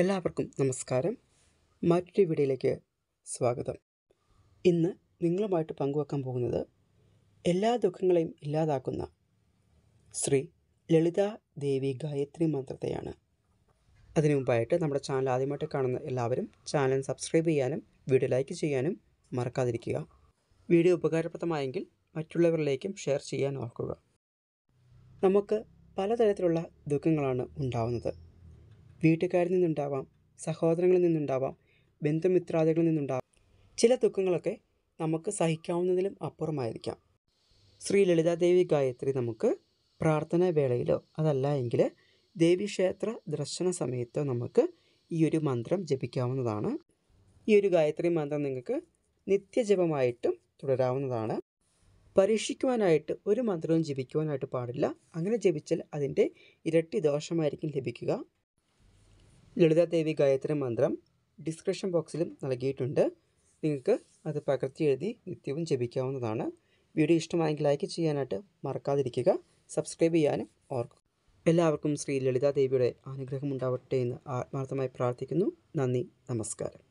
എല്ലാവർക്കും നമസ്കാരം മറ്റൊരു വീഡിയോയിലേക്ക് സ്വാഗതം ഇന്ന് നിങ്ങളുമായിട്ട് പങ്കുവെക്കാൻ പോകുന്നത് എല്ലാ ദുഃഖങ്ങളെയും ഇല്ലാതാക്കുന്ന ശ്രീ ലളിത ദേവി ഗായത്രി മന്ത്രത്തെയാണ് അതിനു മുമ്പായിട്ട് നമ്മുടെ ചാനൽ ആദ്യമായിട്ട് കാണുന്ന എല്ലാവരും ചാനൽ സബ്സ്ക്രൈബ് ചെയ്യാനും വീഡിയോ ലൈക്ക് ചെയ്യാനും മറക്കാതിരിക്കുക വീഡിയോ ഉപകാരപ്രദമായെങ്കിൽ മറ്റുള്ളവരിലേക്കും ഷെയർ ചെയ്യാൻ ഓർക്കുക നമുക്ക് പലതരത്തിലുള്ള ദുഃഖങ്ങളാണ് ഉണ്ടാവുന്നത് വീട്ടുകാരിൽ നിന്നുണ്ടാവാം സഹോദരങ്ങളിൽ നിന്നുണ്ടാവാം ബന്ധുമിത്രാദികളിൽ നിന്നുണ്ടാവാം ചില ദുഃഖങ്ങളൊക്കെ നമുക്ക് സഹിക്കാവുന്നതിലും അപ്പുറമായിരിക്കാം ശ്രീ ലളിതാദേവി ഗായത്രി നമുക്ക് പ്രാർത്ഥനാ വേളയിലോ അതല്ല എങ്കിൽ ദേവീക്ഷേത്ര ദർശന സമയത്തോ നമുക്ക് ഈ ഒരു മന്ത്രം ജപിക്കാവുന്നതാണ് ഈ ഒരു ഗായത്രി മന്ത്രം നിങ്ങൾക്ക് നിത്യജപമായിട്ടും തുടരാവുന്നതാണ് പരീക്ഷിക്കുവാനായിട്ട് ഒരു മന്ത്രവും ജപിക്കുവാനായിട്ട് പാടില്ല അങ്ങനെ ജപിച്ചാൽ അതിൻ്റെ ഇരട്ടി ദോഷമായിരിക്കും ലഭിക്കുക ലളിതാദേവി ഗായത്രി മന്ത്രം ഡിസ്ക്രിപ്ഷൻ ബോക്സിലും നൽകിയിട്ടുണ്ട് നിങ്ങൾക്ക് അത് പകർത്തി എഴുതി നിത്യവും ജപിക്കാവുന്നതാണ് വീഡിയോ ഇഷ്ടമായെങ്കിൽ ലൈക്ക് ചെയ്യാനായിട്ട് മറക്കാതിരിക്കുക സബ്സ്ക്രൈബ് ചെയ്യാനും ഓർക്കുക എല്ലാവർക്കും ശ്രീ ലളിതാദേവിയുടെ അനുഗ്രഹം ഉണ്ടാവട്ടെ എന്ന് ആത്മാർത്ഥമായി പ്രാർത്ഥിക്കുന്നു നന്ദി നമസ്കാരം